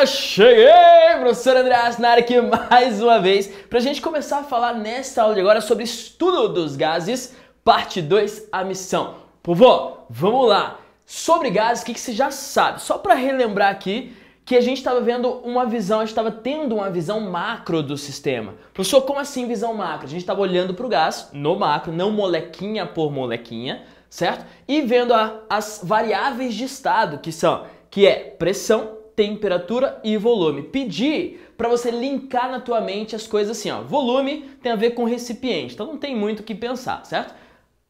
galera, cheguei! Professor André Asnar aqui mais uma vez para a gente começar a falar nesta aula de agora sobre estudo dos gases, parte 2, a missão. Povo, vamos lá! Sobre gases, o que, que você já sabe? Só para relembrar aqui que a gente estava vendo uma visão, a gente estava tendo uma visão macro do sistema. Professor, como assim visão macro? A gente estava olhando para o gás no macro, não molequinha por molequinha, certo? E vendo a, as variáveis de estado, que são que é pressão, temperatura e volume. Pedir para você linkar na tua mente as coisas assim, ó. Volume tem a ver com recipiente, então não tem muito o que pensar, certo?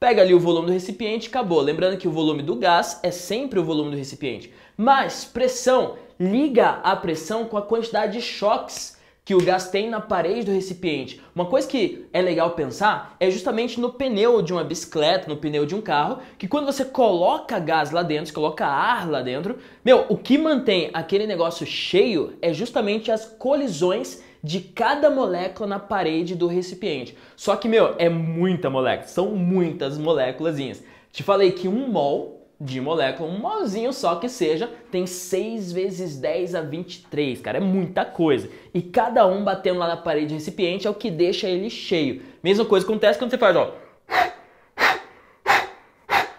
Pega ali o volume do recipiente, acabou. Lembrando que o volume do gás é sempre o volume do recipiente. Mas pressão, liga a pressão com a quantidade de choques que o gás tem na parede do recipiente. Uma coisa que é legal pensar é justamente no pneu de uma bicicleta, no pneu de um carro, que quando você coloca gás lá dentro, coloca ar lá dentro, meu, o que mantém aquele negócio cheio é justamente as colisões de cada molécula na parede do recipiente. Só que, meu, é muita molécula, são muitas moléculazinhas. Te falei que um mol de molécula, um molzinho só que seja, tem 6 vezes 10 a 23, cara, é muita coisa. E cada um batendo lá na parede do recipiente é o que deixa ele cheio. Mesma coisa acontece quando você faz, ó.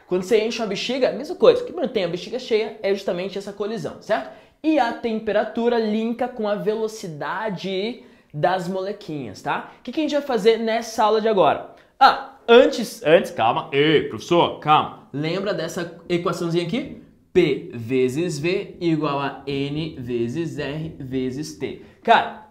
Quando você enche uma bexiga, mesma coisa. O que mantém a bexiga cheia é justamente essa colisão, certo? E a temperatura linka com a velocidade das molequinhas, tá? O que, que a gente vai fazer nessa aula de agora? Ah, Antes, antes, calma. Ei, professor, calma. Lembra dessa equaçãozinha aqui? P vezes V igual a N vezes R vezes T. Cara,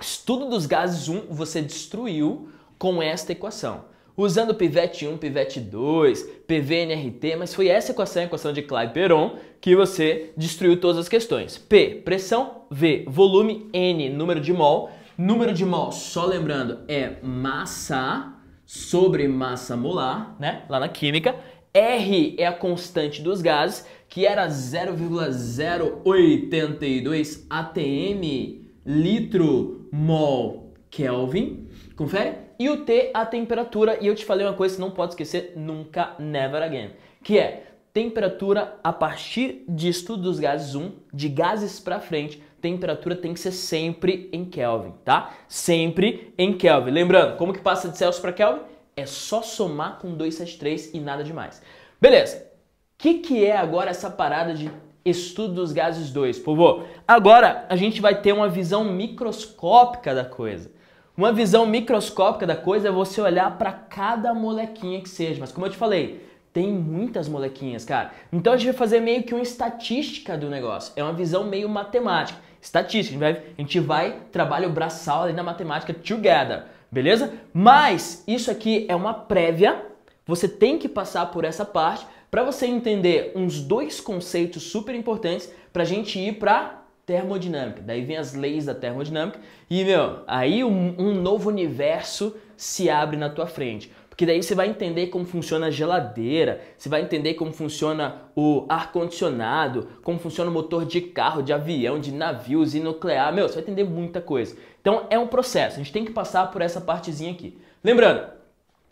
estudo dos gases 1 você destruiu com esta equação. Usando pivete 1, pivete 2, PVNRT, mas foi essa equação, a equação de Claude-Perron, que você destruiu todas as questões. P, pressão, V, volume, N, número de mol. Número de mol, só lembrando, é massa sobre massa molar, né? Lá na química. R é a constante dos gases, que era 0,082 atm litro mol Kelvin. Confere? E o T, a temperatura. E eu te falei uma coisa que não pode esquecer nunca, never again. Que é temperatura a partir de estudo dos gases 1, de gases para frente, temperatura tem que ser sempre em Kelvin, tá? Sempre em Kelvin. Lembrando, como que passa de Celsius para Kelvin? É só somar com 273 e nada demais. Beleza. O que, que é agora essa parada de estudo dos gases 2, povo? Agora a gente vai ter uma visão microscópica da coisa. Uma visão microscópica da coisa é você olhar para cada molequinha que seja, mas como eu te falei, tem muitas molequinhas, cara. Então a gente vai fazer meio que uma estatística do negócio. É uma visão meio matemática estatística, a gente vai, trabalhar trabalha o braçal ali na matemática together, beleza? Mas isso aqui é uma prévia, você tem que passar por essa parte para você entender uns dois conceitos super importantes para a gente ir para termodinâmica. Daí vem as leis da termodinâmica e, meu, aí um, um novo universo se abre na tua frente. Porque daí você vai entender como funciona a geladeira, você vai entender como funciona o ar-condicionado, como funciona o motor de carro, de avião, de navios e nuclear. Meu, você vai entender muita coisa. Então é um processo, a gente tem que passar por essa partezinha aqui. Lembrando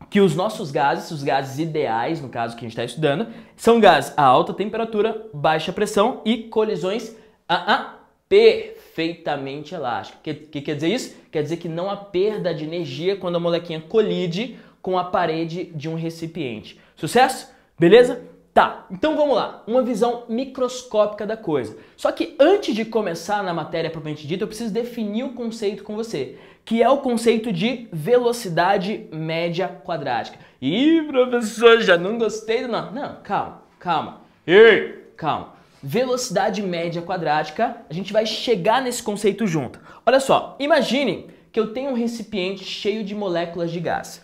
que os nossos gases, os gases ideais, no caso que a gente está estudando, são gases a alta temperatura, baixa pressão e colisões a, perfeitamente elásticas. O que, que quer dizer isso? Quer dizer que não há perda de energia quando a molequinha colide com a parede de um recipiente. Sucesso? Beleza? Tá, então vamos lá, uma visão microscópica da coisa. Só que antes de começar na matéria propriamente dita, eu preciso definir o conceito com você, que é o conceito de velocidade média quadrática. Ih, professor, já não gostei do nome. Não, calma, calma. Ei, calma. Velocidade média quadrática, a gente vai chegar nesse conceito junto. Olha só, imagine que eu tenho um recipiente cheio de moléculas de gás.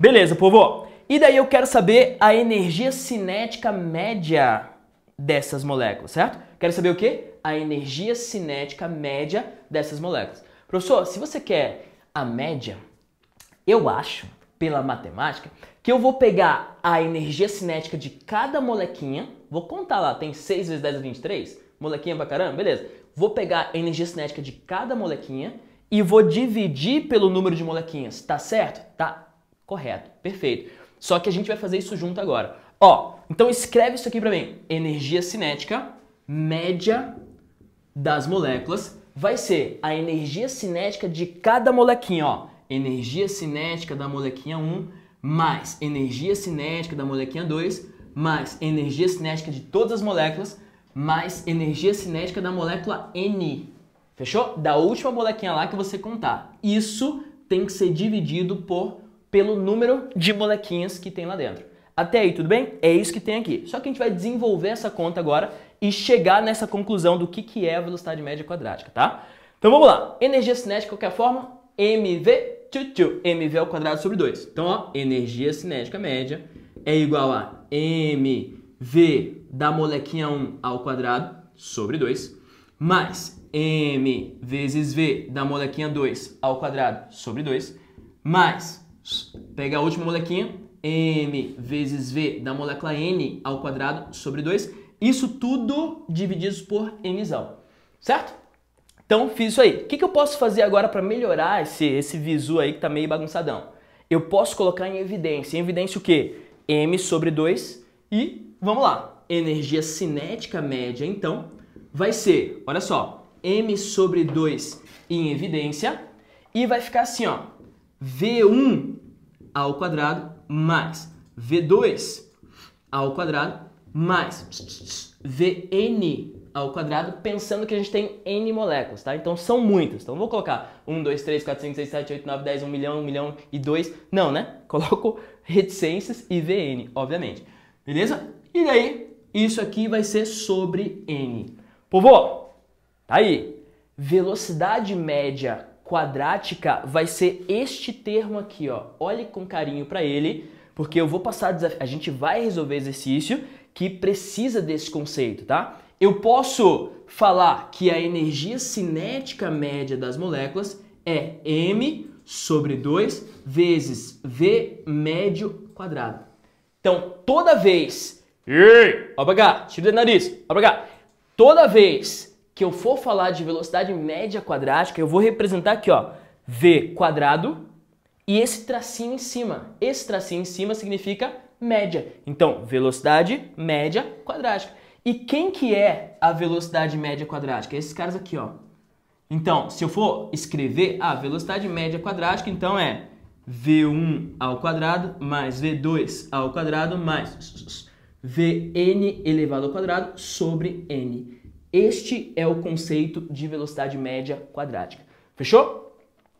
Beleza, povo. E daí eu quero saber a energia cinética média dessas moléculas, certo? Quero saber o quê? A energia cinética média dessas moléculas. Professor, se você quer a média, eu acho, pela matemática, que eu vou pegar a energia cinética de cada molequinha, vou contar lá, tem 6 vezes 10 a 23, molequinha pra caramba, beleza. Vou pegar a energia cinética de cada molequinha e vou dividir pelo número de molequinhas, tá certo? Tá Correto, perfeito. Só que a gente vai fazer isso junto agora. Ó, então escreve isso aqui para mim. Energia cinética média das moléculas vai ser a energia cinética de cada molequinha, ó. Energia cinética da molequinha 1 mais energia cinética da molequinha 2 mais energia cinética de todas as moléculas mais energia cinética da molécula N. Fechou? Da última molequinha lá que você contar. Isso tem que ser dividido por pelo número de molequinhas que tem lá dentro. Até aí, tudo bem? É isso que tem aqui. Só que a gente vai desenvolver essa conta agora e chegar nessa conclusão do que, que é a velocidade média quadrática, tá? Então vamos lá. Energia cinética, qualquer forma, mv, tchu, tchu, mv ao quadrado sobre 2. Então, ó, energia cinética média é igual a mv da molequinha 1 ao quadrado sobre 2, mais m vezes v da molequinha 2 ao quadrado sobre 2, mais Pega a última molequinha, m vezes v da molécula n ao quadrado sobre 2. Isso tudo dividido por mzão, certo? Então, fiz isso aí. O que, que eu posso fazer agora para melhorar esse, esse visu aí que tá meio bagunçadão? Eu posso colocar em evidência. Em evidência o quê? m sobre 2 e, vamos lá, energia cinética média, então, vai ser, olha só, m sobre 2 em evidência e vai ficar assim, ó, V1 ao quadrado mais V2 ao quadrado mais Vn ao quadrado, pensando que a gente tem N moléculas, tá? Então são muitas. Então vou colocar 1, 2, 3, 4, 5, 6, 7, 8, 9, 10, 1 milhão, 1 milhão e 2. Não, né? Coloco reticências e Vn, obviamente. Beleza? E daí, isso aqui vai ser sobre N. Povô, tá aí. Velocidade média quadrática vai ser este termo aqui, ó. Olhe com carinho para ele, porque eu vou passar a gente vai resolver exercício que precisa desse conceito, tá? Eu posso falar que a energia cinética média das moléculas é m sobre 2 vezes v médio quadrado. Então, toda vez, ó pra cá, tira o nariz, ó pra cá. Toda vez que eu for falar de velocidade média quadrática, eu vou representar aqui, ó, v quadrado e esse tracinho em cima. Esse tracinho em cima significa média. Então, velocidade média quadrática. E quem que é a velocidade média quadrática? Esses caras aqui, ó. Então, se eu for escrever a ah, velocidade média quadrática, então é v1 ao quadrado mais v2 ao quadrado mais vn elevado ao quadrado sobre n. Este é o conceito de velocidade média quadrática. Fechou?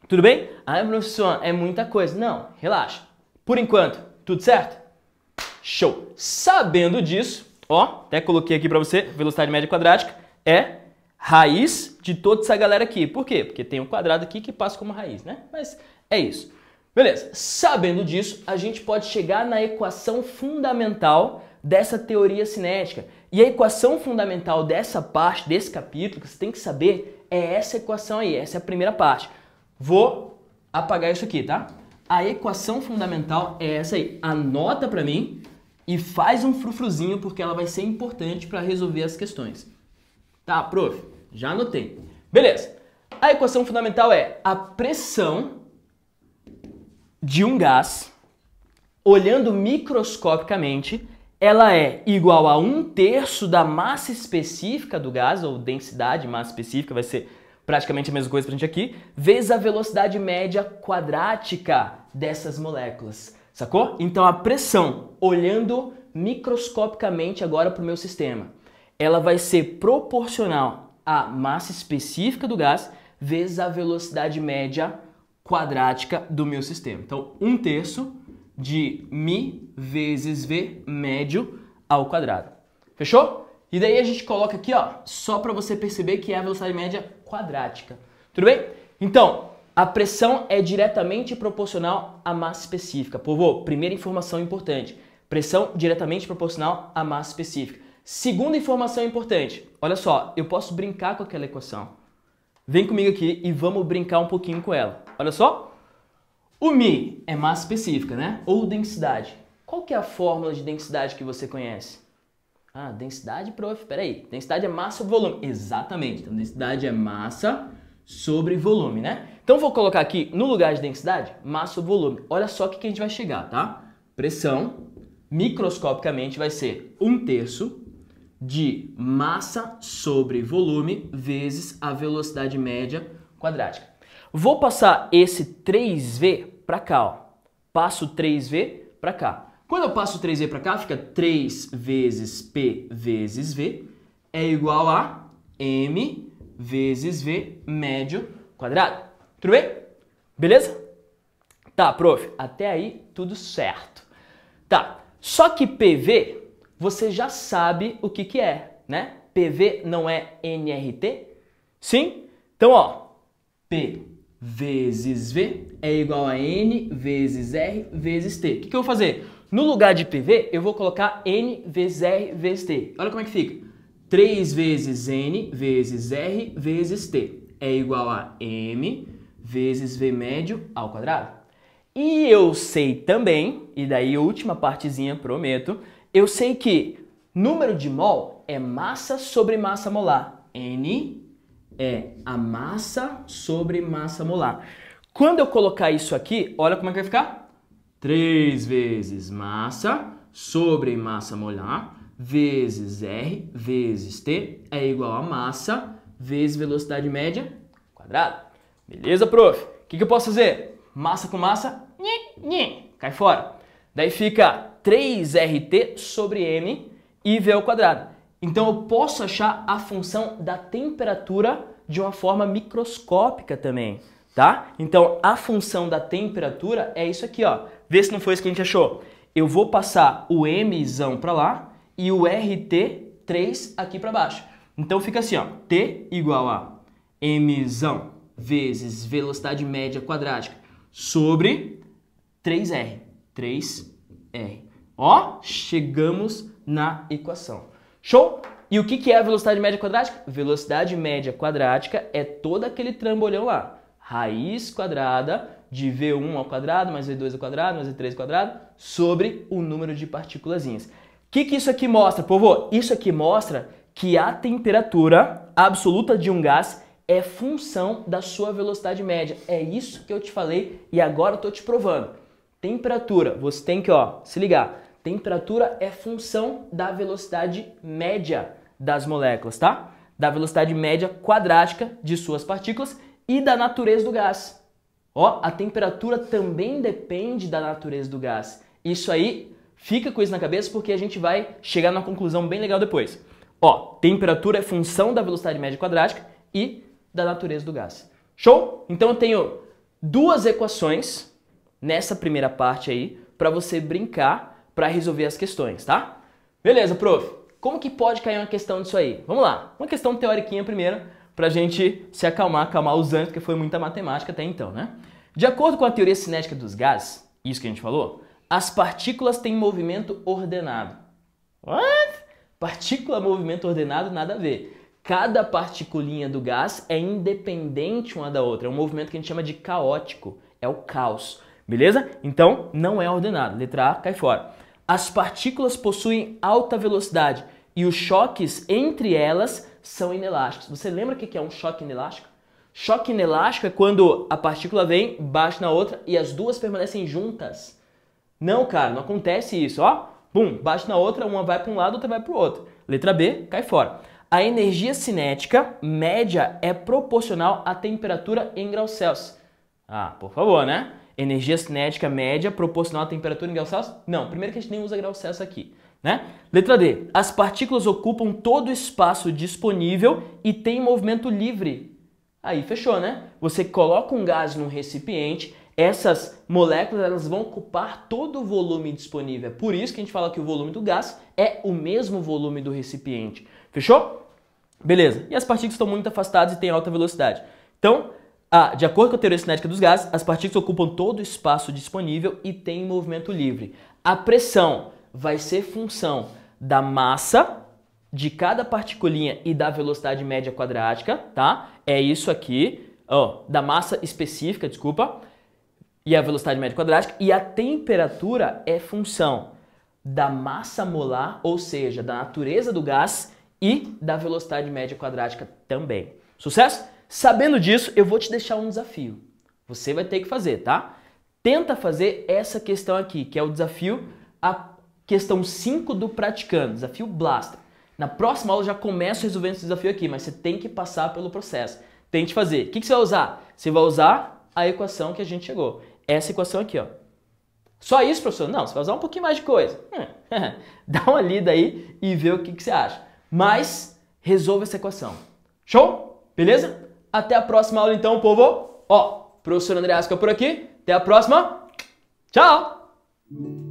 Tudo bem? Ah, professor, é muita coisa. Não, relaxa. Por enquanto, tudo certo? Show! Sabendo disso, ó, até coloquei aqui para você, velocidade média quadrática é raiz de toda essa galera aqui. Por quê? Porque tem um quadrado aqui que passa como raiz, né? Mas é isso. Beleza, sabendo disso, a gente pode chegar na equação fundamental dessa teoria cinética. E a equação fundamental dessa parte, desse capítulo, que você tem que saber, é essa equação aí, essa é a primeira parte. Vou apagar isso aqui, tá? A equação fundamental é essa aí. Anota para mim e faz um frufruzinho porque ela vai ser importante para resolver as questões. Tá, prof? Já anotei. Beleza. A equação fundamental é a pressão de um gás olhando microscopicamente ela é igual a um terço da massa específica do gás, ou densidade, massa específica, vai ser praticamente a mesma coisa pra gente aqui, vezes a velocidade média quadrática dessas moléculas, sacou? Então a pressão, olhando microscopicamente agora para o meu sistema, ela vai ser proporcional à massa específica do gás vezes a velocidade média quadrática do meu sistema. Então, um terço de Mi vezes V médio ao quadrado. Fechou? E daí a gente coloca aqui, ó, só para você perceber que é a velocidade média quadrática. Tudo bem? Então, a pressão é diretamente proporcional à massa específica. Povo, primeira informação importante. Pressão diretamente proporcional à massa específica. Segunda informação importante. Olha só, eu posso brincar com aquela equação. Vem comigo aqui e vamos brincar um pouquinho com ela. Olha só. O Mi é massa específica, né? Ou densidade. Qual que é a fórmula de densidade que você conhece? Ah, densidade, prof, peraí. Densidade é massa sobre volume. Exatamente. Então, densidade é massa sobre volume, né? Então, vou colocar aqui, no lugar de densidade, massa sobre volume. Olha só o que, que a gente vai chegar, tá? Pressão, microscopicamente, vai ser um terço de massa sobre volume vezes a velocidade média quadrática. Vou passar esse 3V para cá, ó. Passo 3V para cá. Quando eu passo 3V para cá, fica 3 vezes P vezes V é igual a M vezes V médio quadrado. Tudo bem? Beleza? Tá, prof, até aí tudo certo. Tá, só que PV você já sabe o que, que é, né? PV não é NRT? Sim? Então, ó, P vezes V é igual a N vezes R vezes T. O que, que eu vou fazer? No lugar de PV, eu vou colocar N vezes R vezes T. Olha como é que fica. 3 vezes N vezes R vezes T é igual a M vezes V médio ao quadrado. E eu sei também, e daí a última partezinha, prometo, eu sei que número de mol é massa sobre massa molar, N é a massa sobre massa molar. Quando eu colocar isso aqui, olha como é que vai ficar. 3 vezes massa sobre massa molar vezes R vezes T é igual a massa vezes velocidade média quadrada. Beleza, prof? O que, que, eu posso fazer? Massa com massa, nhe, nhe, cai fora. Daí fica 3RT sobre M e V ao quadrado. Então eu posso achar a função da temperatura de uma forma microscópica também, tá? Então a função da temperatura é isso aqui, ó. Vê se não foi isso que a gente achou. Eu vou passar o m para lá e o RT 3 aqui para baixo. Então fica assim, ó, T igual a m vezes velocidade média quadrática sobre 3R. 3R. Ó, chegamos na equação. Show? E o que, é a velocidade média quadrática? Velocidade média quadrática é todo aquele trambolhão lá. Raiz quadrada de V1 ao quadrado, mais V2 ao quadrado, mais V3 ao quadrado, sobre o número de partículas. O que, que isso aqui mostra, povo? Isso aqui mostra que a temperatura absoluta de um gás é função da sua velocidade média. É isso que eu te falei e agora eu estou te provando. Temperatura, você tem que ó, se ligar. Temperatura é função da velocidade média das moléculas, tá? Da velocidade média quadrática de suas partículas e da natureza do gás. Ó, a temperatura também depende da natureza do gás. Isso aí, fica com isso na cabeça porque a gente vai chegar numa conclusão bem legal depois. Ó, temperatura é função da velocidade média quadrática e da natureza do gás. Show? Então eu tenho duas equações nessa primeira parte aí para você brincar para resolver as questões, tá? Beleza, prof. Como que pode cair uma questão disso aí? Vamos lá. Uma questão teórica primeiro, pra gente se acalmar, acalmar os anos, porque foi muita matemática até então, né? De acordo com a teoria cinética dos gases, isso que a gente falou, as partículas têm movimento ordenado. What? Partícula, movimento ordenado, nada a ver. Cada particulinha do gás é independente uma da outra. É um movimento que a gente chama de caótico. É o caos. Beleza? Então, não é ordenado. Letra A cai fora. As partículas possuem alta velocidade e os choques entre elas são inelásticos. Você lembra o que é um choque inelástico? Choque inelástico é quando a partícula vem, bate na outra e as duas permanecem juntas. Não, cara, não acontece isso, ó. Pum, bate na outra, uma vai para um lado, outra vai para o outro. Letra B, cai fora. A energia cinética média é proporcional à temperatura em graus Celsius. Ah, por favor, né? energia cinética média proporcional à temperatura em graus Celsius? Não, primeiro que a gente nem usa graus Celsius aqui. Né? Letra D. As partículas ocupam todo o espaço disponível e têm movimento livre. Aí fechou, né? Você coloca um gás num recipiente, essas moléculas elas vão ocupar todo o volume disponível. É Por isso que a gente fala que o volume do gás é o mesmo volume do recipiente. Fechou? Beleza. E as partículas estão muito afastadas e têm alta velocidade. Então, ah, de acordo com a teoria cinética dos gases, as partículas ocupam todo o espaço disponível e têm movimento livre. A pressão vai ser função da massa de cada particulinha e da velocidade média quadrática, tá? É isso aqui, ó, da massa específica, desculpa, e a velocidade média quadrática. E a temperatura é função da massa molar, ou seja, da natureza do gás e da velocidade média quadrática também. Sucesso? Sabendo disso, eu vou te deixar um desafio. Você vai ter que fazer, tá? Tenta fazer essa questão aqui, que é o desafio, a questão 5 do praticando, desafio Blaster. Na próxima aula eu já começo resolvendo esse desafio aqui, mas você tem que passar pelo processo. Tente fazer. O que, você vai usar? Você vai usar a equação que a gente chegou. Essa equação aqui, ó. Só isso, professor? Não, você vai usar um pouquinho mais de coisa. Dá uma lida aí e vê o que, que você acha. Mas resolva essa equação. Show? Beleza? Até a próxima aula então, povo. Ó, professor Asca por aqui. Até a próxima. Tchau!